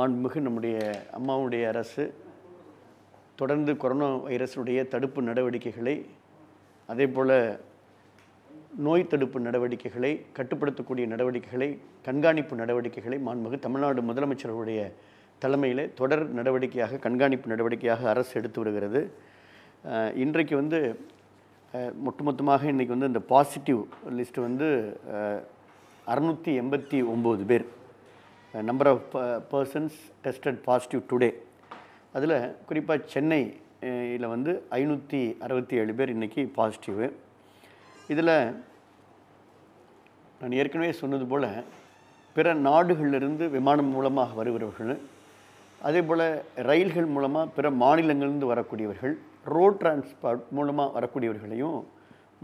மாண்புமிகு நம்முடைய அம்மாவுடைய அரசு தொடர்ந்து கொரோனா வைரஸுடைய தடுப்பு நடவடிக்கைகளை அதே போல் நோய் தடுப்பு நடவடிக்கைகளை கட்டுப்படுத்தக்கூடிய நடவடிக்கைகளை கண்காணிப்பு நடவடிக்கைகளை மாண்புமிகு தமிழ்நாடு முதலமைச்சருடைய தலைமையில் தொடர் நடவடிக்கையாக கண்காணிப்பு நடவடிக்கையாக அரசு எடுத்து வருகிறது இன்றைக்கு வந்து ஒட்டுமொத்தமாக இன்றைக்கி வந்து இந்த பாசிட்டிவ் லிஸ்ட்டு வந்து அறநூற்றி எண்பத்தி ஒம்பது பேர் number of persons tested positive today அதில் குறிப்பாக சென்னை இதில் வந்து ஐநூற்றி அறுபத்தி ஏழு பேர் இன்றைக்கி பாசிட்டிவு இதில் நான் ஏற்கனவே சொன்னது போல் பிற நாடுகளிலிருந்து விமானம் மூலமாக வருகிறவர்கள் அதே போல் ரயில்கள் மூலமாக பிற மாநிலங்களிலிருந்து வரக்கூடியவர்கள் ரோட் டிரான்ஸ்போர்ட் மூலமாக வரக்கூடியவர்களையும்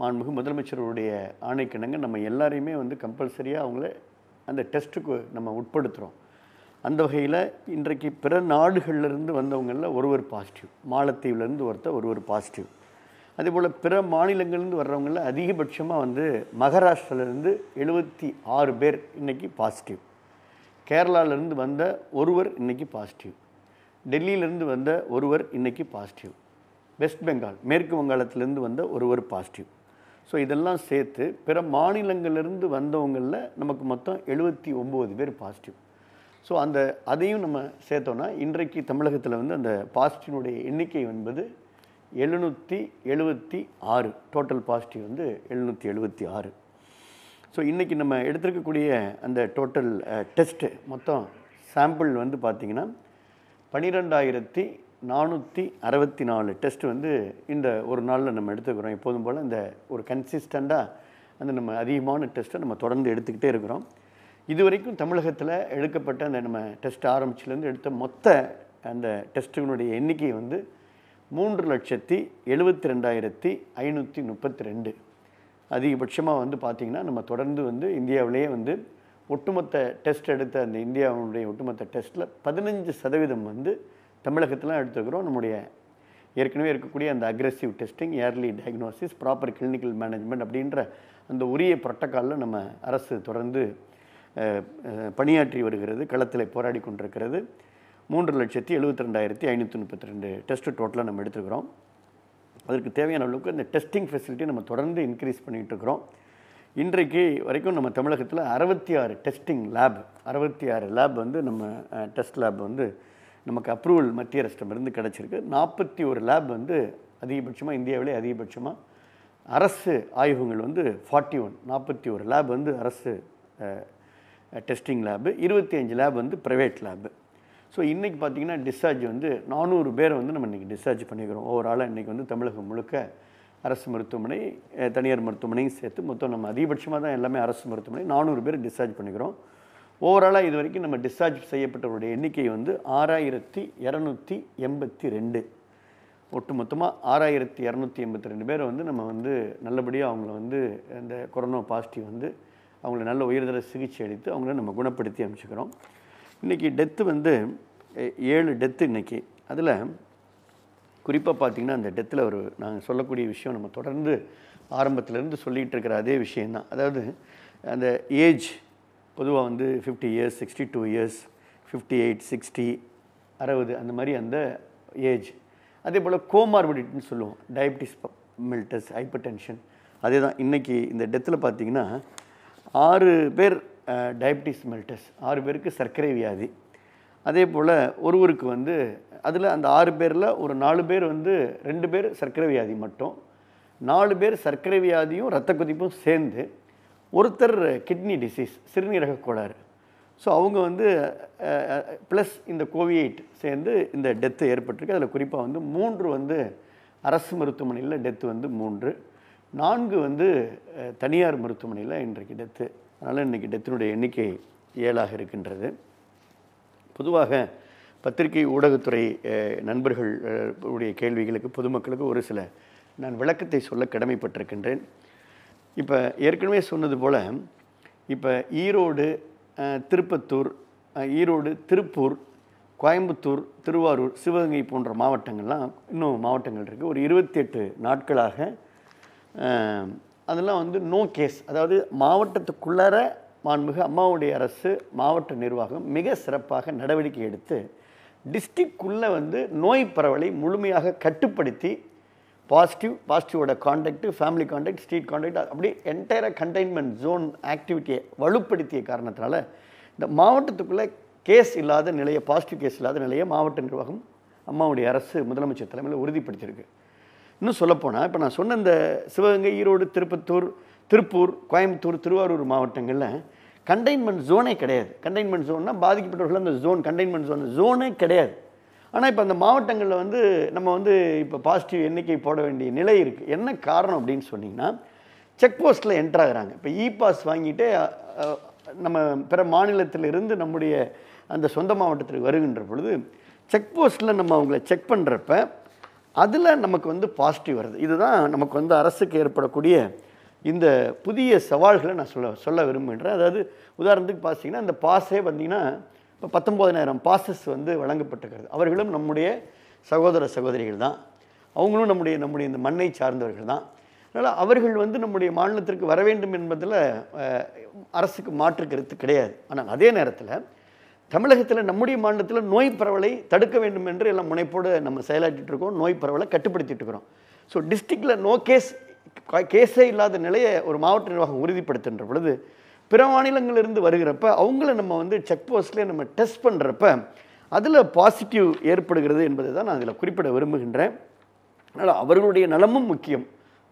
மாண்பு முதலமைச்சருடைய ஆணைக்கிணங்க நம்ம எல்லாரையுமே வந்து கம்பல்சரியாக அவங்கள அந்த டெஸ்ட்டுக்கு நம்ம உட்படுத்துகிறோம் அந்த வகையில் இன்றைக்கு பிற நாடுகள்லேருந்து வந்தவங்களில் ஒருவர் பாசிட்டிவ் மாலத்தீவுலேருந்து ஒருத்தர் ஒருவர் பாசிட்டிவ் அதே போல் பிற மாநிலங்கள்லேருந்து வர்றவங்களில் அதிகபட்சமாக வந்து மகாராஷ்டிராலேருந்து எழுபத்தி ஆறு பேர் இன்றைக்கி பாசிட்டிவ் கேரளாவிலேருந்து வந்த ஒருவர் இன்றைக்கி பாசிட்டிவ் டெல்லியிலேருந்து வந்த ஒருவர் இன்றைக்கி பாசிட்டிவ் வெஸ்ட் பெங்கால் மேற்கு வங்காளத்திலேருந்து வந்த ஒருவர் பாசிட்டிவ் ஸோ இதெல்லாம் சேர்த்து பிற மாநிலங்கள்லேருந்து வந்தவங்களில் நமக்கு மொத்தம் எழுபத்தி ஒம்பது பேர் பாசிட்டிவ் ஸோ அந்த அதையும் நம்ம சேர்த்தோன்னா இன்றைக்கு தமிழகத்தில் வந்து அந்த பாசிட்டிவினுடைய எண்ணிக்கை என்பது எழுநூற்றி எழுபத்தி ஆறு டோட்டல் பாசிட்டிவ் வந்து எழுநூற்றி எழுபத்தி ஆறு ஸோ இன்றைக்கி நம்ம எடுத்திருக்கக்கூடிய அந்த டோட்டல் டெஸ்ட்டு மொத்தம் சாம்பிள் வந்து பார்த்திங்கன்னா பன்னிரெண்டாயிரத்தி நானூற்றி அறுபத்தி நாலு டெஸ்ட் வந்து இந்த ஒரு நாளில் நம்ம எடுத்துக்கிறோம் எப்போதும் போல் இந்த ஒரு கன்சிஸ்டண்ட்டாக அந்த நம்ம அதிகமான டெஸ்ட்டை நம்ம தொடர்ந்து எடுத்துக்கிட்டே இருக்கிறோம் இது வரைக்கும் தமிழகத்தில் எடுக்கப்பட்ட அந்த நம்ம டெஸ்ட் ஆரம்பிச்சிலேருந்து எடுத்த மொத்த அந்த டெஸ்ட்டுகளுடைய எண்ணிக்கை வந்து மூன்று லட்சத்தி எழுபத்தி ரெண்டாயிரத்தி ஐநூற்றி முப்பத்தி ரெண்டு அதிகபட்சமாக வந்து பார்த்திங்கன்னா நம்ம தொடர்ந்து வந்து இந்தியாவிலேயே வந்து ஒட்டுமொத்த டெஸ்ட் எடுத்த அந்த இந்தியாவுடைய ஒட்டுமொத்த டெஸ்ட்டில் பதினஞ்சு சதவீதம் வந்து தமிழகத்திலாம் எடுத்துக்கிறோம் நம்முடைய ஏற்கனவே இருக்கக்கூடிய அந்த aggressive testing early diagnosis proper clinical management அப்படின்ற அந்த உரிய புரோட்டக்காலில் நம்ம அரசு தொடர்ந்து பணியாற்றி வருகிறது களத்தில் போராடி கொண்டிருக்கிறது மூன்று லட்சத்தி எழுபத்தி ரெண்டாயிரத்தி ஐநூற்றி முப்பத்தி ரெண்டு டெஸ்ட்டு டோட்டலாக நம்ம எடுத்துக்கிறோம் அதற்கு தேவையான அளவுக்கு அந்த டெஸ்டிங் ஃபெசிலிட்டி நம்ம தொடர்ந்து இன்க்ரீஸ் பண்ணிகிட்டு இருக்கிறோம் இன்றைக்கு வரைக்கும் நம்ம தமிழகத்தில் அறுபத்தி ஆறு டெஸ்டிங் லேப் அறுபத்தி ஆறு லேப் வந்து நம்ம டெஸ்ட் லேப் வந்து நமக்கு அப்ரூவல் மத்திய அரசிடமிருந்து கிடச்சிருக்கு நாற்பத்தி ஒரு லேப் வந்து அதிகபட்சமாக இந்தியாவிலே அதிகபட்சமாக அரசு ஆய்வகங்கள் வந்து ஃபார்ட்டி ஒன் நாற்பத்தி ஒரு லேப் வந்து அரசு டெஸ்டிங் லேபு இருபத்தி அஞ்சு லேப் வந்து ப்ரைவேட் லேபு ஸோ இன்றைக்கி பார்த்திங்கன்னா டிஸ்சார்ஜ் வந்து நானூறு பேரை வந்து நம்ம இன்றைக்கி டிஸ்சார்ஜ் பண்ணிக்கிறோம் ஓவராலாக இன்றைக்கி வந்து தமிழகம் முழுக்க அரசு மருத்துவமனை தனியார் மருத்துவமனையும் சேர்த்து மொத்தம் நம்ம அதிகபட்சமாக தான் எல்லாமே அரசு மருத்துவமனை நானூறு பேர் டிஸ்சார்ஜ் பண்ணிக்கிறோம் ஓவராலாக இது வரைக்கும் நம்ம டிஸ்சார்ஜ் செய்யப்பட்டவருடைய எண்ணிக்கை வந்து ஆறாயிரத்தி இரநூத்தி எண்பத்தி ரெண்டு ஒட்டு மொத்தமாக ஆறாயிரத்தி இரநூத்தி எண்பத்தி ரெண்டு பேரை வந்து நம்ம வந்து நல்லபடியாக அவங்கள வந்து இந்த கொரோனா பாசிட்டிவ் வந்து அவங்கள நல்ல உயர்தர சிகிச்சை அளித்து அவங்கள நம்ம குணப்படுத்தி அமைச்சுக்கிறோம் இன்றைக்கி டெத்து வந்து ஏழு டெத்து இன்றைக்கி அதில் குறிப்பாக பார்த்திங்கன்னா அந்த டெத்தில் ஒரு நாங்கள் சொல்லக்கூடிய விஷயம் நம்ம தொடர்ந்து ஆரம்பத்திலேருந்து சொல்லிகிட்டு இருக்கிற அதே விஷயந்தான் அதாவது அந்த ஏஜ் பொதுவாக வந்து fifty years sixty two years fifty eight sixty அறுபது அந்த மாதிரி அந்த ஏஜ் அதே போல் கோமார்பிடிட்டின்னு சொல்லுவோம் டயபிட்டிஸ் மில்டஸ் ஹைப்பர் டென்ஷன் அதே தான் இன்றைக்கி இந்த டெத்தில் பார்த்திங்கன்னா ஆறு பேர் டயபிட்டிஸ் மில்டஸ் ஆறு பேருக்கு சர்க்கரை வியாதி அதே போல் ஒருவருக்கு வந்து அதில் அந்த ஆறு பேரில் ஒரு நாலு பேர் வந்து ரெண்டு பேர் சர்க்கரை வியாதி மட்டும் நாலு பேர் சர்க்கரை வியாதியும் ரத்த கொதிப்பும் சேர்ந்து ஒருத்தர் கிட்னி டிசீஸ் சிறுநீரக கோளாறு ஸோ அவங்க வந்து ப்ளஸ் இந்த கோவிட் சேர்ந்து இந்த டெத்து ஏற்பட்டிருக்கு அதில் குறிப்பாக வந்து மூன்று வந்து அரசு மருத்துவமனையில் டெத்து வந்து மூன்று நான்கு வந்து தனியார் மருத்துவமனையில் இன்றைக்கு டெத்து அதனால் இன்றைக்கி டெத்தினுடைய எண்ணிக்கை ஏழாக இருக்கின்றது பொதுவாக பத்திரிகை ஊடகத்துறை நண்பர்கள் உடைய கேள்விகளுக்கு பொதுமக்களுக்கு ஒரு சில நான் விளக்கத்தை சொல்ல கடமைப்பட்டிருக்கின்றேன் இப்போ ஏற்கனவே சொன்னது போல் இப்போ ஈரோடு திருப்பத்தூர் ஈரோடு திருப்பூர் கோயம்புத்தூர் திருவாரூர் சிவகங்கை போன்ற மாவட்டங்கள்லாம் இன்னும் மாவட்டங்கள் இருக்குது ஒரு இருபத்தி எட்டு நாட்களாக அதெல்லாம் வந்து நோ கேஸ் அதாவது மாவட்டத்துக்குள்ளார மாண்புக அம்மாவுடைய அரசு மாவட்ட நிர்வாகம் மிக சிறப்பாக நடவடிக்கை எடுத்து டிஸ்ட்ரிக்குள்ளே வந்து நோய் பரவலை முழுமையாக கட்டுப்படுத்தி பாசிட்டிவ் பாசிட்டிவோட contact family contact street contact அப்படி என்டையர கண்டெய்ன்மெண்ட் ஜோன் ஆக்டிவிட்டியை வலுப்படுத்திய காரணத்தினால இந்த மாவட்டத்துக்குள்ளே கேஸ் இல்லாத நிலையை பாசிட்டிவ் கேஸ் இல்லாத நிலையை மாவட்ட நிர்வாகம் அம்மாவுடைய அரசு முதலமைச்சர் தலைமையில் உறுதிப்படுத்தியிருக்கு இன்னும் சொல்லப்போனால் இப்போ நான் சொன்ன இந்த சிவகங்கை ஈரோடு திருப்பத்தூர் திருப்பூர் கோயம்புத்தூர் திருவாரூர் மாவட்டங்களில் கண்டெய்ன்மெண்ட் ஜோனே கிடையாது கண்டெய்ன்மெண்ட் ஜோன்னால் பாதிக்கப்பட்டவர்கள் அந்த ஜோன் கண்டெய்ன்மெண்ட் ஜோன் ஜோனே கிடையாது ஆனால் இப்போ அந்த மாவட்டங்களில் வந்து நம்ம வந்து இப்போ பாசிட்டிவ் எண்ணிக்கை போட வேண்டிய நிலை இருக்குது என்ன காரணம் அப்படின்னு சொன்னிங்கன்னா செக் போஸ்ட்டில் என்டர் ஆகிறாங்க இப்போ இ பாஸ் வாங்கிட்டு நம்ம பிற மாநிலத்திலிருந்து நம்முடைய அந்த சொந்த மாவட்டத்திற்கு வருகின்ற பொழுது செக் போஸ்ட்டில் நம்ம அவங்கள செக் பண்ணுறப்ப அதில் நமக்கு வந்து பாசிட்டிவ் வருது இதுதான் நமக்கு வந்து அரசுக்கு ஏற்படக்கூடிய இந்த புதிய சவால்களை நான் சொல்ல சொல்ல விரும்புகின்றேன் அதாவது உதாரணத்துக்கு பார்த்தீங்கன்னா அந்த பாஸே பார்த்திங்கன்னா இப்போ பத்தொம்போதனாயிரம் பாசஸ் வந்து வழங்கப்பட்டிருக்கிறது அவர்களும் நம்முடைய சகோதர சகோதரிகள் தான் அவங்களும் நம்முடைய நம்முடைய இந்த மண்ணை சார்ந்தவர்கள் தான் அதனால் அவர்கள் வந்து நம்முடைய மாநிலத்திற்கு வர வேண்டும் என்பதில் அரசுக்கு மாற்று கருத்து கிடையாது ஆனால் அதே நேரத்தில் தமிழகத்தில் நம்முடைய மாநிலத்தில் நோய் பரவலை தடுக்க வேண்டும் என்று எல்லாம் முனைப்போடு நம்ம செயலாற்றிட்டு இருக்கோம் நோய் பரவலை கட்டுப்படுத்திகிட்டு இருக்கிறோம் ஸோ டிஸ்ட்ரிக்டில் நோ கேஸ் கேஸே இல்லாத நிலையை ஒரு மாவட்ட நிர்வாகம் உறுதிப்படுத்துகின்ற பொழுது பிற மாநிலங்களிலிருந்து வருகிறப்ப அவங்கள நம்ம வந்து செக் போஸ்ட்லேயே நம்ம டெஸ்ட் பண்ணுறப்ப அதில் பாசிட்டிவ் ஏற்படுகிறது என்பதை தான் நான் அதில் குறிப்பிட விரும்புகின்றேன் அதனால் அவர்களுடைய நலமும் முக்கியம்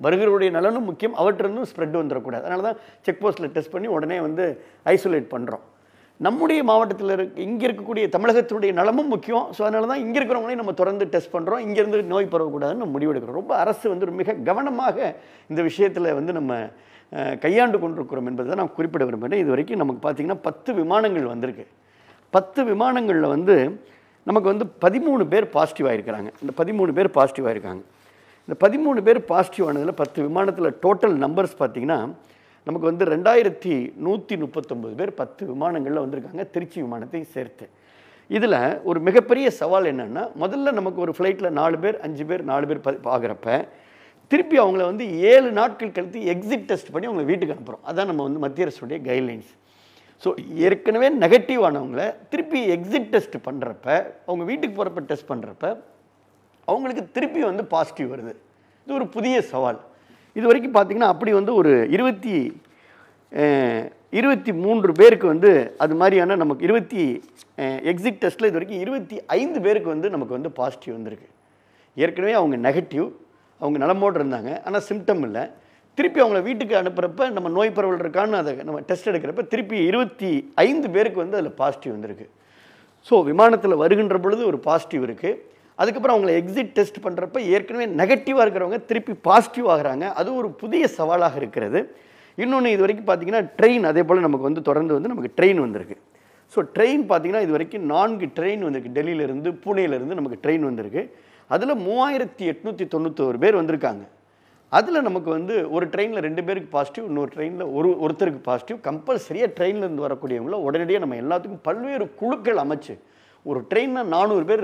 வருகிறவருடைய நலனும் முக்கியம் அவற்றிருந்தும் ஸ்ப்ரெட் வந்துடக்கூடாது அதனால தான் செக் போஸ்ட்டில் டெஸ்ட் பண்ணி உடனே வந்து ஐசோலேட் பண்ணுறோம் நம்முடைய மாவட்டத்தில் இருக்க இங்கே இருக்கக்கூடிய தமிழகத்தினுடைய நலமும் முக்கியம் ஸோ அதனால தான் இங்கே இருக்கிறவங்களையும் நம்ம தொடர்ந்து டெஸ்ட் பண்ணுறோம் இங்கேருந்து நோய் பரவக்கூடாதுன்னு முடிவெடுக்கிறோம் ரொம்ப அரசு வந்து மிக கவனமாக இந்த விஷயத்தில் வந்து நம்ம கையாண்டு கொண்டிருக்கிறோம் என்பதை நான் குறிப்பிட விரும்புகிறேன் இது வரைக்கும் நமக்கு பார்த்திங்கன்னா பத்து விமானங்கள் வந்திருக்கு பத்து விமானங்களில் வந்து நமக்கு வந்து பதிமூணு பேர் பாசிட்டிவ் ஆகிருக்கிறாங்க இந்த பதிமூணு பேர் பாசிட்டிவ் ஆகிருக்காங்க இந்த பதிமூணு பேர் பாசிட்டிவ் ஆனதில் பத்து விமானத்தில் டோட்டல் நம்பர்ஸ் பார்த்திங்கன்னா நமக்கு வந்து ரெண்டாயிரத்தி நூற்றி முப்பத்தொம்பது பேர் பத்து விமானங்களில் வந்திருக்காங்க திருச்சி விமானத்தையும் சேர்த்து இதில் ஒரு மிகப்பெரிய சவால் என்னென்னா முதல்ல நமக்கு ஒரு ஃப்ளைட்டில் நாலு பேர் அஞ்சு பேர் நாலு பேர் ப ஆகிறப்ப திருப்பி அவங்கள வந்து ஏழு நாட்கள் கழித்து எக்ஸிட் டெஸ்ட் பண்ணி அவங்களை வீட்டுக்கு அனுப்புகிறோம் அதான் நம்ம வந்து மத்திய அரசுடைய கைட்லைன்ஸ் ஸோ ஏற்கனவே நெகட்டிவானவங்கள திருப்பி எக்ஸிட் டெஸ்ட் பண்ணுறப்ப அவங்க வீட்டுக்கு போகிறப்ப டெஸ்ட் பண்ணுறப்ப அவங்களுக்கு திருப்பி வந்து பாசிட்டிவ் வருது இது ஒரு புதிய சவால் இது வரைக்கும் பார்த்திங்கன்னா அப்படி வந்து ஒரு இருபத்தி இருபத்தி மூன்று பேருக்கு வந்து அது மாதிரியான நமக்கு இருபத்தி எக்ஸிட் டெஸ்ட்டில் இது வரைக்கும் இருபத்தி ஐந்து பேருக்கு வந்து நமக்கு வந்து பாசிட்டிவ் வந்திருக்கு ஏற்கனவே அவங்க நெகட்டிவ் அவங்க நலமோடு இருந்தாங்க ஆனால் சிம்டம் இல்லை திருப்பி அவங்கள வீட்டுக்கு அனுப்புகிறப்ப நம்ம நோய் பரவல் இருக்கான்னு அதை நம்ம டெஸ்ட் எடுக்கிறப்ப திருப்பி இருபத்தி ஐந்து பேருக்கு வந்து அதில் பாசிட்டிவ் வந்திருக்கு ஸோ விமானத்தில் வருகின்ற பொழுது ஒரு பாசிட்டிவ் இருக்குது அதுக்கப்புறம் அவங்கள எக்ஸிட் டெஸ்ட் பண்ணுறப்ப ஏற்கனவே நெகட்டிவாக இருக்கிறவங்க திருப்பி பாசிட்டிவ் ஆகிறாங்க அது ஒரு புதிய சவாலாக இருக்கிறது இன்னொன்று இது வரைக்கும் பார்த்திங்கன்னா ட்ரெயின் அதே போல் நமக்கு வந்து தொடர்ந்து வந்து நமக்கு ட்ரெயின் வந்திருக்கு ஸோ ட்ரெயின் பார்த்திங்கன்னா இது வரைக்கும் நான்கு ட்ரெயின் வந்திருக்கு டெல்லியிலேருந்து புனேலேருந்து நமக்கு ட்ரெயின் வந்திருக்கு அதில் மூவாயிரத்தி எட்நூற்றி தொண்ணூற்றோரு பேர் வந்திருக்காங்க அதில் நமக்கு வந்து ஒரு ட்ரெயினில் ரெண்டு பேருக்கு பாசிட்டிவ் இன்னொரு ட்ரெயினில் ஒரு ஒருத்தருக்கு பாசிட்டிவ் கம்பல்சரியாக ட்ரெயின்லேருந்து வரக்கூடியவங்கள உடனடியாக நம்ம எல்லாத்துக்கும் பல்வேறு குழுக்கள் அமைச்சு ஒரு ட்ரெயினில் நானூறு பேர்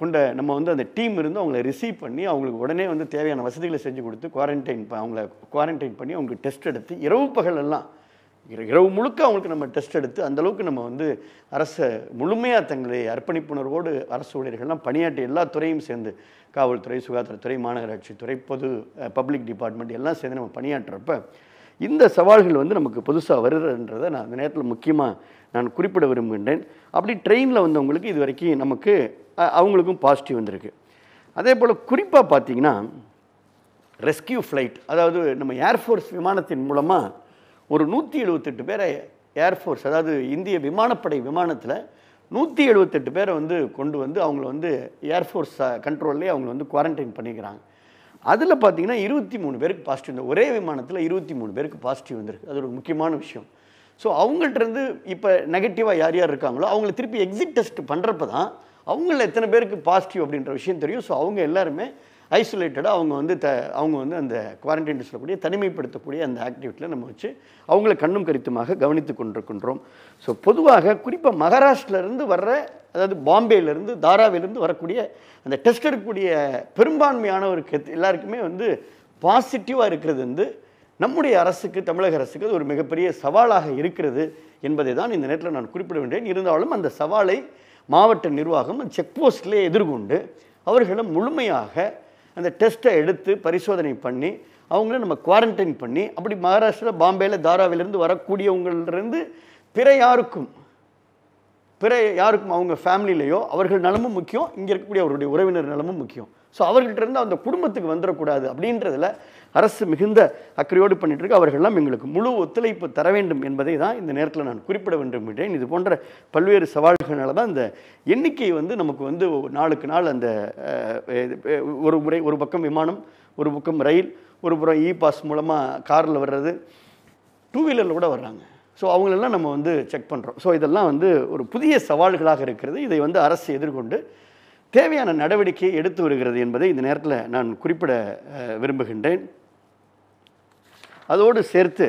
கொண்ட நம்ம வந்து அந்த டீம் இருந்து அவங்கள ரிசீவ் பண்ணி அவங்களுக்கு உடனே வந்து தேவையான வசதிகளை செஞ்சு கொடுத்து குவாரண்டைன் அவங்கள குவாரண்டைன் பண்ணி அவங்களுக்கு டெஸ்ட் எடுத்து இரவு பகலெல்லாம் இரவு முழுக்க அவங்களுக்கு நம்ம டெஸ்ட் எடுத்து அந்தளவுக்கு நம்ம வந்து அரசை முழுமையாக தங்களை அர்ப்பணிப்புணர்வோடு அரசு ஊழியர்கள்லாம் பணியாற்றி எல்லா துறையும் சேர்ந்து காவல்துறை சுகாதாரத்துறை மாநகராட்சி துறை பொது பப்ளிக் டிபார்ட்மெண்ட் எல்லாம் சேர்ந்து நம்ம பணியாற்றுறப்ப இந்த சவால்கள் வந்து நமக்கு புதுசாக வருகிறன்றதை நான் அந்த நேரத்தில் முக்கியமாக நான் குறிப்பிட விரும்புகின்றேன் அப்படி ட்ரெயினில் வந்தவங்களுக்கு இது வரைக்கும் நமக்கு அவங்களுக்கும் பாசிட்டிவ் வந்திருக்கு அதே போல் குறிப்பாக பார்த்திங்கன்னா ரெஸ்கியூ ஃப்ளைட் அதாவது நம்ம ஏர்ஃபோர்ஸ் விமானத்தின் மூலமாக ஒரு நூற்றி எழுபத்தெட்டு பேரை ஏர்ஃபோர்ஸ் அதாவது இந்திய விமானப்படை விமானத்தில் நூற்றி எழுபத்தெட்டு பேரை வந்து கொண்டு வந்து அவங்கள வந்து ஏர்ஃபோர்ஸ் கண்ட்ரோல்லே அவங்கள வந்து குவாரண்டைன் பண்ணிக்கிறாங்க அதில் பார்த்தீங்கன்னா இருபத்தி மூணு பேருக்கு பாசிட்டிவ் வந்து ஒரே விமானத்தில் இருபத்தி மூணு பேருக்கு பாசிட்டிவ் வந்திருக்கு அது ஒரு முக்கியமான விஷயம் ஸோ அவங்கள்ட்டருந்து இப்போ நெகட்டிவாக யார் யார் இருக்காங்களோ அவங்கள திருப்பி எக்ஸிட் டெஸ்ட் பண்ணுறப்ப தான் அவங்கள எத்தனை பேருக்கு பாசிட்டிவ் அப்படின்ற விஷயம் தெரியும் ஸோ அவங்க எல்லாருமே ஐசோலேட்டடாக அவங்க வந்து த அவங்க வந்து அந்த குவாரண்டைன் சொல்லக்கூடிய தனிமைப்படுத்தக்கூடிய அந்த ஆக்டிவிட்டியில் நம்ம வச்சு அவங்கள கண்ணும் கருத்துமாக கவனித்து கொண்டிருக்கின்றோம் ஸோ பொதுவாக குறிப்பாக மகாராஷ்டிரிலேருந்து வர்ற அதாவது பாம்பேலேருந்து தாராவிலேருந்து வரக்கூடிய அந்த டெஸ்ட் எடுக்கக்கூடிய பெரும்பான்மையானவருக்கு எல்லாருக்குமே வந்து பாசிட்டிவாக இருக்கிறது வந்து நம்முடைய அரசுக்கு தமிழக அரசுக்கு அது ஒரு மிகப்பெரிய சவாலாக இருக்கிறது என்பதை தான் இந்த நேரத்தில் நான் குறிப்பிட வேண்டேன் இருந்தாலும் அந்த சவாலை மாவட்ட நிர்வாகம் செக் போஸ்ட்லேயே எதிர்கொண்டு அவர்களும் முழுமையாக அந்த டெஸ்ட்டை எடுத்து பரிசோதனை பண்ணி அவங்கள நம்ம குவாரண்டைன் பண்ணி அப்படி மகாராஷ்டிரா பாம்பேயில் தாராவிலேருந்து வரக்கூடியவங்கள்லேருந்து பிற யாருக்கும் பிற யாருக்கும் அவங்க ஃபேமிலியிலையோ அவர்கள் நலமும் முக்கியம் இங்கே இருக்கக்கூடிய அவருடைய உறவினர் நலமும் முக்கியம் ஸோ அவர்கள்ட்ட இருந்து அந்த குடும்பத்துக்கு வந்துடக்கூடாது அப்படின்றதுல அரசு மிகுந்த அக்கறையோடு இருக்கு அவர்கள்லாம் எங்களுக்கு முழு ஒத்துழைப்பு தர வேண்டும் என்பதை தான் இந்த நேரத்தில் நான் குறிப்பிட விரும்புகிறேன் இது போன்ற பல்வேறு சவால்களால் தான் இந்த எண்ணிக்கை வந்து நமக்கு வந்து நாளுக்கு நாள் அந்த ஒரு முறை ஒரு பக்கம் விமானம் ஒரு பக்கம் ரயில் ஒரு புறம் இ பாஸ் மூலமாக காரில் வர்றது டூ வீலரில் கூட வர்றாங்க ஸோ அவங்களெல்லாம் நம்ம வந்து செக் பண்ணுறோம் ஸோ இதெல்லாம் வந்து ஒரு புதிய சவால்களாக இருக்கிறது இதை வந்து அரசு எதிர்கொண்டு தேவையான நடவடிக்கையை எடுத்து வருகிறது என்பதை இந்த நேரத்தில் நான் குறிப்பிட விரும்புகின்றேன் அதோடு சேர்த்து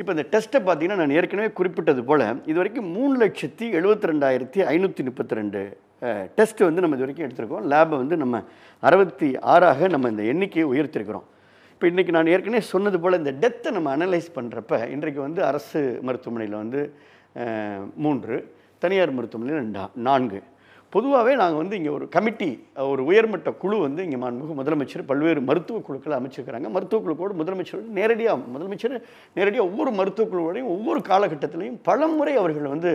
இப்போ இந்த டெஸ்ட்டை பார்த்தீங்கன்னா நான் ஏற்கனவே குறிப்பிட்டது போல் இது வரைக்கும் மூணு லட்சத்தி எழுபத்தி ரெண்டாயிரத்தி ஐநூற்றி முப்பத்தி ரெண்டு டெஸ்ட்டு வந்து நம்ம இது வரைக்கும் எடுத்திருக்கோம் லேபை வந்து நம்ம அறுபத்தி ஆறாக நம்ம இந்த எண்ணிக்கையை உயர்த்திருக்கிறோம் இப்போ இன்றைக்கி நான் ஏற்கனவே சொன்னது போல் இந்த டெத்தை நம்ம அனலைஸ் பண்ணுறப்ப இன்றைக்கு வந்து அரசு மருத்துவமனையில் வந்து மூன்று தனியார் மருத்துவமனையில் நான்கு பொதுவாகவே நாங்கள் வந்து இங்கே ஒரு கமிட்டி ஒரு உயர்மட்ட குழு வந்து இங்கே மாண்புமிகு முதலமைச்சர் பல்வேறு மருத்துவ குழுக்களை அமைச்சிருக்கிறாங்க மருத்துவ குழுக்களோடு முதலமைச்சர் நேரடியாக முதலமைச்சர் நேரடியாக ஒவ்வொரு மருத்துவ குழுவோடையும் ஒவ்வொரு காலகட்டத்திலையும் பலமுறை அவர்கள் வந்து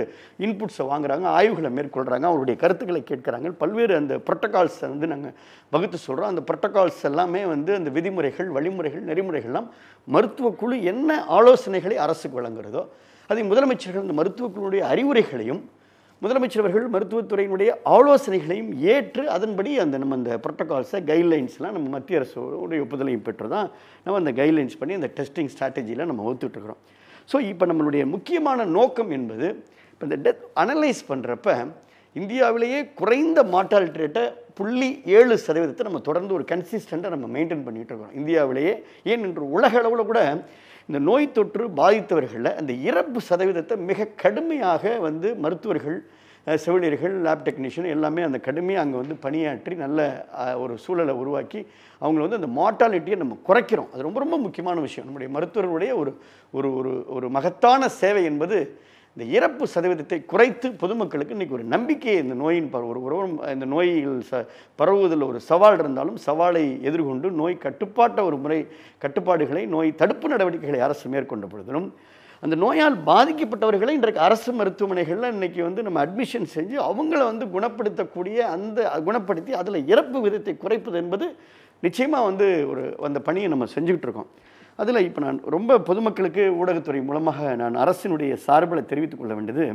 இன்புட்ஸை வாங்குறாங்க ஆய்வுகளை மேற்கொள்கிறாங்க அவருடைய கருத்துக்களை கேட்குறாங்க பல்வேறு அந்த ப்ரோட்டோகால்ஸ் வந்து நாங்கள் வகுத்து சொல்கிறோம் அந்த ப்ரோட்டோகால்ஸ் எல்லாமே வந்து அந்த விதிமுறைகள் வழிமுறைகள் நெறிமுறைகள்லாம் மருத்துவ குழு என்ன ஆலோசனைகளை அரசுக்கு வழங்குகிறதோ அதை முதலமைச்சர்கள் அந்த மருத்துவ குழுவுடைய அறிவுரைகளையும் முதலமைச்சர் அவர்கள் மருத்துவத்துறையினுடைய ஆலோசனைகளையும் ஏற்று அதன்படி அந்த நம்ம அந்த ப்ரோட்டோகால்ஸை கைட்லைன்ஸ்லாம் நம்ம மத்திய அரசுடைய ஒப்புதலையும் பெற்று தான் நம்ம அந்த கைட்லைன்ஸ் பண்ணி அந்த டெஸ்டிங் ஸ்ட்ராட்டஜியில் நம்ம ஒத்துட்ருக்குறோம் ஸோ இப்போ நம்மளுடைய முக்கியமான நோக்கம் என்பது இப்போ இந்த டெத் அனலைஸ் பண்ணுறப்ப இந்தியாவிலேயே குறைந்த மார்டாலிட்டி ரேட்டை புள்ளி ஏழு சதவீதத்தை நம்ம தொடர்ந்து ஒரு கன்சிஸ்டண்ட்டாக நம்ம மெயின்டைன் பண்ணிகிட்டு இருக்கிறோம் இந்தியாவிலேயே ஏன் என்று உலக அளவில் கூட இந்த நோய் தொற்று பாதித்தவர்களில் அந்த இறப்பு சதவீதத்தை மிக கடுமையாக வந்து மருத்துவர்கள் செவிலியர்கள் லேப் டெக்னீஷியன் எல்லாமே அந்த கடுமையாக அங்கே வந்து பணியாற்றி நல்ல ஒரு சூழலை உருவாக்கி அவங்கள வந்து அந்த மார்ட்டாலிட்டியை நம்ம குறைக்கிறோம் அது ரொம்ப ரொம்ப முக்கியமான விஷயம் நம்முடைய மருத்துவர்களுடைய ஒரு ஒரு ஒரு ஒரு மகத்தான சேவை என்பது இந்த இறப்பு சதவீதத்தை குறைத்து பொதுமக்களுக்கு இன்றைக்கி ஒரு நம்பிக்கையை இந்த நோயின் பரவ ஒரு உறவும் இந்த நோய்கள் ச பரவுவதில் ஒரு சவால் இருந்தாலும் சவாலை எதிர்கொண்டு நோய் கட்டுப்பாட்ட ஒரு முறை கட்டுப்பாடுகளை நோய் தடுப்பு நடவடிக்கைகளை அரசு மேற்கொண்ட பொழுதிலும் அந்த நோயால் பாதிக்கப்பட்டவர்களை இன்றைக்கு அரசு மருத்துவமனைகளில் இன்றைக்கி வந்து நம்ம அட்மிஷன் செஞ்சு அவங்கள வந்து குணப்படுத்தக்கூடிய அந்த குணப்படுத்தி அதில் இறப்பு விதத்தை குறைப்பது என்பது நிச்சயமாக வந்து ஒரு அந்த பணியை நம்ம செஞ்சுக்கிட்டு இருக்கோம் அதில் இப்போ நான் ரொம்ப பொதுமக்களுக்கு ஊடகத்துறை மூலமாக நான் அரசினுடைய சார்பில் தெரிவித்துக் கொள்ள வேண்டியது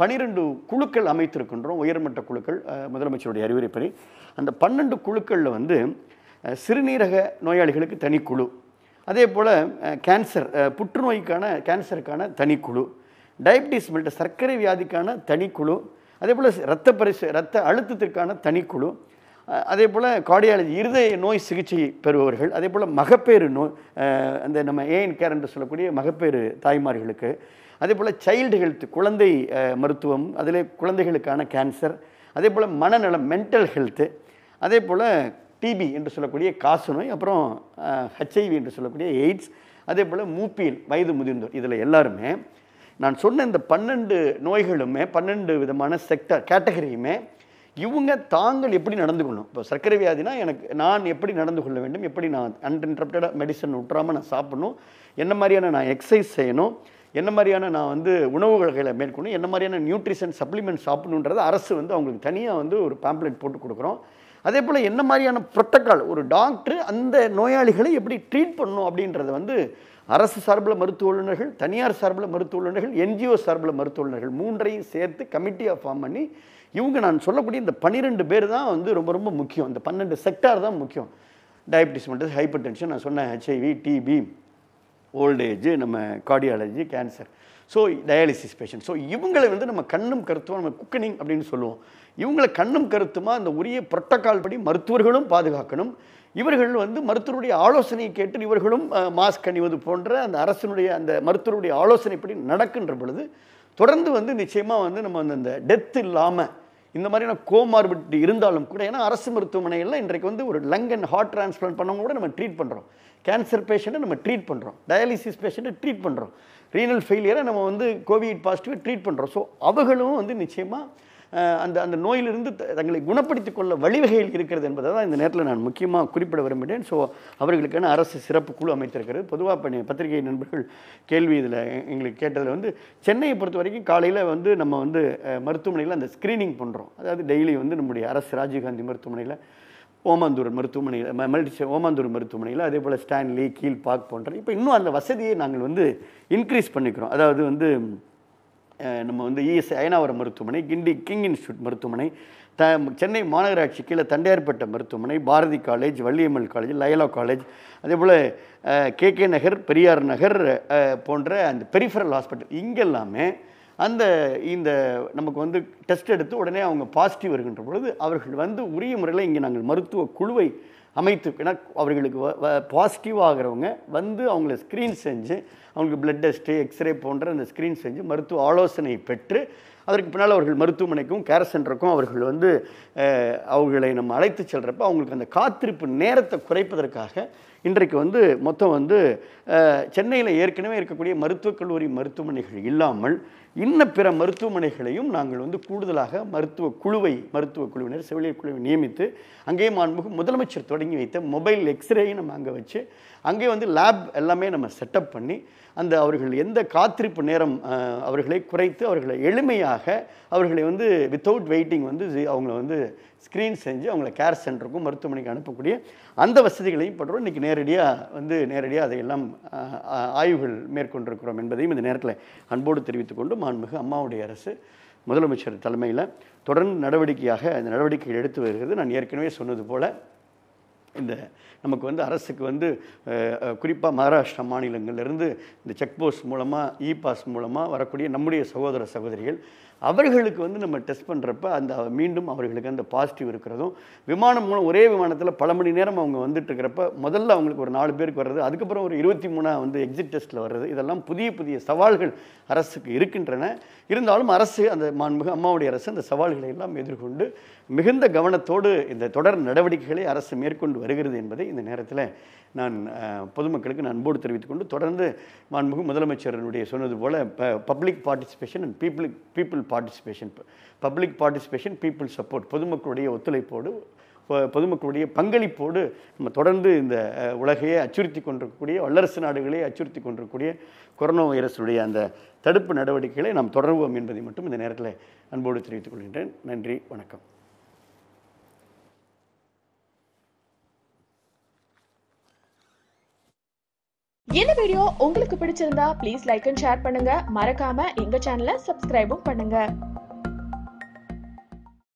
பனிரெண்டு குழுக்கள் அமைத்திருக்கின்றோம் உயர்மட்ட குழுக்கள் முதலமைச்சருடைய அறிவுரைப்படி அந்த பன்னெண்டு குழுக்களில் வந்து சிறுநீரக நோயாளிகளுக்கு தனிக்குழு அதே போல் கேன்சர் புற்றுநோய்க்கான கேன்சருக்கான தனிக்குழு டயபிட்டிஸ் மல்ட்ட சர்க்கரை வியாதிக்கான தனிக்குழு அதே போல் ரத்த பரிசு ரத்த அழுத்தத்திற்கான தனிக்குழு அதே போல் கார்டியாலஜி இருதய நோய் சிகிச்சை பெறுபவர்கள் அதே போல் மகப்பேறு நோய் அந்த நம்ம ஏஎன் கேர் என்று சொல்லக்கூடிய மகப்பேறு தாய்மார்களுக்கு அதே போல் சைல்டு ஹெல்த் குழந்தை மருத்துவம் அதில் குழந்தைகளுக்கான கேன்சர் அதே போல் மனநலம் மென்டல் ஹெல்த்து அதே போல் டிபி என்று சொல்லக்கூடிய காசு நோய் அப்புறம் ஹெச்ஐவி என்று சொல்லக்கூடிய எய்ட்ஸ் அதே போல் மூப்பியல் வயது முதிர்ந்தோர் இதில் எல்லாருமே நான் சொன்ன இந்த பன்னெண்டு நோய்களுமே பன்னெண்டு விதமான செக்டர் கேட்டகரியுமே இவங்க தாங்கள் எப்படி நடந்து கொள்ளணும் இப்போ சர்க்கரை வியாதினா எனக்கு நான் எப்படி நடந்து கொள்ள வேண்டும் எப்படி நான் அன்இன்டரப்டடாக மெடிசன் விட்டுறாமல் நான் சாப்பிடணும் என்ன மாதிரியான நான் எக்ஸசைஸ் செய்யணும் என்ன மாதிரியான நான் வந்து உணவு வகைகளை மேற்கொள்ளணும் என்ன மாதிரியான நியூட்ரிஷன் சப்ளிமெண்ட் சாப்பிடணுன்றது அரசு வந்து அவங்களுக்கு தனியாக வந்து ஒரு பேம்ப்ளெட் போட்டு கொடுக்குறோம் அதே போல் என்ன மாதிரியான ப்ரோட்டக்கால் ஒரு டாக்டர் அந்த நோயாளிகளை எப்படி ட்ரீட் பண்ணணும் அப்படின்றத வந்து அரசு சார்பில் மருத்துவ வல்லுநர்கள் தனியார் சார்பில் மருத்துவ வல்லுநர்கள் என்ஜிஓ சார்பில் மருத்துவ வல்லுநர்கள் மூன்றையும் சேர்த்து கமிட்டியாக ஃபார்ம் பண்ணி இவங்க நான் சொல்லக்கூடிய இந்த பன்னிரெண்டு பேர் தான் வந்து ரொம்ப ரொம்ப முக்கியம் இந்த பன்னெண்டு செக்டார் தான் முக்கியம் டயபிட்டிஸ் மட்டும் ஹைப்பர் டென்ஷன் நான் சொன்னேன் ஹெச்ஐவி டிபி ஓல்டேஜு நம்ம cardiology cancer so dialysis patient so இவங்களை வந்து நம்ம கண்ணும் கருத்துமாக நம்ம குக்கனிங் அப்படின்னு சொல்லுவோம் இவங்களை கண்ணும் கருத்துமாக அந்த உரிய புரோட்டோக்கால் படி மருத்துவர்களும் பாதுகாக்கணும் இவர்கள் வந்து மருத்துவருடைய ஆலோசனையை கேட்டு இவர்களும் மாஸ்க் அணிவது போன்ற அந்த அரசனுடைய அந்த மருத்துவருடைய ஆலோசனைப்படி நடக்கின்ற பொழுது தொடர்ந்து வந்து நிச்சயமாக வந்து நம்ம வந்து இந்த டெத் இல்லாமல் இந்த மாதிரியான கோமார்பிட் இருந்தாலும் கூட ஏன்னா அரசு மருத்துவமனைகளில் இன்றைக்கு வந்து ஒரு லங் அண்ட் ஹார்ட் டிரான்ஸ்பிளான்ட் பண்ணவங்க கூட நம்ம ட்ரீட் பண்ணுறோம் கேன்சர் பேஷண்ட்டை நம்ம ட்ரீட் பண்ணுறோம் டயாலிசிஸ் பேஷண்ட்டை ட்ரீட் பண்ணுறோம் ரீனல் ஃபெயிலியரை நம்ம வந்து கோவிட் பாசிட்டிவாக ட்ரீட் பண்ணுறோம் ஸோ அவர்களும் வந்து நிச்சயமாக அந்த அந்த நோயிலிருந்து தங்களை குணப்படுத்தி கொள்ள வழிவகைகள் இருக்கிறது என்பதை தான் இந்த நேரத்தில் நான் முக்கியமாக குறிப்பிட விரும்புகிறேன் ஸோ அவர்களுக்கான அரசு சிறப்பு குழு அமைத்திருக்கிறது பொதுவாக இப்போ பத்திரிகை நண்பர்கள் கேள்வி இதில் எங்களுக்கு கேட்டதில் வந்து சென்னையை பொறுத்த வரைக்கும் காலையில் வந்து நம்ம வந்து மருத்துவமனையில் அந்த ஸ்க்ரீனிங் பண்ணுறோம் அதாவது டெய்லி வந்து நம்முடைய அரசு ராஜீவ்காந்தி மருத்துவமனையில் ஓமாந்தூர் மருத்துவமனையில் மல்டி ஓமாந்தூர் மருத்துவமனையில் அதே போல் ஸ்டான்லி கீழ் பார்க் போன்ற இப்போ இன்னும் அந்த வசதியை நாங்கள் வந்து இன்க்ரீஸ் பண்ணிக்கிறோம் அதாவது வந்து நம்ம வந்து இஎஸ் அயனாவர மருத்துவமனை கிண்டி கிங் இன்ஸ்டியூட் மருத்துவமனை த சென்னை மாநகராட்சி கீழே தண்டையார்பேட்டை மருத்துவமனை Bharathi college Valliammal college Loyola college அதே போல் கேகே நகர் பெரியார் நகர் போன்ற அந்த பெரிஃபரல் ஹாஸ்பிட்டல் இங்கெல்லாமே அந்த இந்த நமக்கு வந்து டெஸ்ட் எடுத்து உடனே அவங்க பாசிட்டிவ் வருகின்ற பொழுது அவர்கள் வந்து உரிய முறையில் இங்கே நாங்கள் மருத்துவ குழுவை அமைத்து ஏன்னா அவர்களுக்கு பாசிட்டிவ் ஆகிறவங்க வந்து அவங்கள ஸ்க்ரீன் செஞ்சு அவங்களுக்கு பிளட் டெஸ்ட்டு எக்ஸ்ரே போன்ற அந்த ஸ்க்ரீன் செஞ்சு மருத்துவ ஆலோசனை பெற்று அதற்கு பின்னால் அவர்கள் மருத்துவமனைக்கும் கேர் சென்டருக்கும் அவர்கள் வந்து அவர்களை நம்ம அழைத்து செல்கிறப்ப அவங்களுக்கு அந்த காத்திருப்பு நேரத்தை குறைப்பதற்காக இன்றைக்கு வந்து மொத்தம் வந்து சென்னையில் ஏற்கனவே இருக்கக்கூடிய மருத்துவக் கல்லூரி மருத்துவமனைகள் இல்லாமல் இன்ன பிற மருத்துவமனைகளையும் நாங்கள் வந்து கூடுதலாக மருத்துவ குழுவை மருத்துவ குழுவினர் செவிலியர் குழுவை நியமித்து அங்கேயும் மாண்புகு முதலமைச்சர் தொடங்கி வைத்த மொபைல் எக்ஸ்ரேயும் நம்ம அங்கே வச்சு அங்கே வந்து லேப் எல்லாமே நம்ம செட்டப் பண்ணி அந்த அவர்கள் எந்த காத்திருப்பு நேரம் அவர்களை குறைத்து அவர்களை எளிமையாக அவர்களை வந்து வித்தவுட் வெயிட்டிங் வந்து அவங்கள வந்து ஸ்க்ரீன் செஞ்சு அவங்கள கேர் சென்டருக்கும் மருத்துவமனைக்கு அனுப்பக்கூடிய அந்த வசதிகளையும் பண்ணுறோம் இன்றைக்கி நேரடியாக வந்து நேரடியாக அதையெல்லாம் ஆய்வுகள் மேற்கொண்டிருக்கிறோம் என்பதையும் இந்த நேரத்தில் அன்போடு தெரிவித்துக்கொண்டு மாண்புமிகு அம்மாவுடைய அரசு முதலமைச்சர் தலைமையில் தொடர்ந்து நடவடிக்கையாக அந்த நடவடிக்கைகள் எடுத்து வருகிறது நான் ஏற்கனவே சொன்னது போல் இந்த நமக்கு வந்து அரசுக்கு வந்து குறிப்பாக மகாராஷ்டிரா மாநிலங்கள்லேருந்து இந்த செக் போஸ்ட் மூலமாக இ பாஸ் மூலமாக வரக்கூடிய நம்முடைய சகோதர சகோதரிகள் அவர்களுக்கு வந்து நம்ம டெஸ்ட் பண்ணுறப்ப அந்த மீண்டும் அவர்களுக்கு அந்த பாசிட்டிவ் இருக்கிறதும் விமானம் மூலம் ஒரே விமானத்தில் பல மணி நேரம் அவங்க வந்துட்டு இருக்கிறப்ப முதல்ல அவங்களுக்கு ஒரு நாலு பேருக்கு வர்றது அதுக்கப்புறம் ஒரு இருபத்தி மூணாக வந்து எக்ஸிட் டெஸ்ட்டில் வர்றது இதெல்லாம் புதிய புதிய சவால்கள் அரசுக்கு இருக்கின்றன இருந்தாலும் அரசு அந்த மாண்புக அம்மாவுடைய அரசு அந்த சவால்களை எல்லாம் எதிர்கொண்டு மிகுந்த கவனத்தோடு இந்த தொடர் நடவடிக்கைகளை அரசு மேற்கொண்டு வருகிறது என்பதை இந்த நேரத்தில் நான் பொதுமக்களுக்கு நான் அன்போடு தெரிவித்துக்கொண்டு தொடர்ந்து மாண்புகு முதலமைச்சரனுடைய சொன்னது போல் public participation and people people participation public participation people support பொதுமக்களுடைய ஒத்துழைப்போடு பொதுமக்களுடைய பங்களிப்போடு நம்ம தொடர்ந்து இந்த உலகையே அச்சுறுத்தி கொண்டிருக்கக்கூடிய வல்லரசு நாடுகளே அச்சுறுத்தி கொண்டிருக்கக்கூடிய கொரோனா வைரஸுடைய அந்த தடுப்பு நடவடிக்கைகளை நாம் தொடர்வோம் என்பதை மட்டும் இந்த நேரத்தில் அன்போடு தெரிவித்துக் கொள்கின்றேன் நன்றி வணக்கம் வீடியோ உங்களுக்கு பிடிச்சிருந்தா ப்ளீஸ் லைக் அண்ட் ஷேர் பண்ணுங்க மறக்காம எங்க சேனலை சப்ஸ்கிரைபும் பண்ணுங்க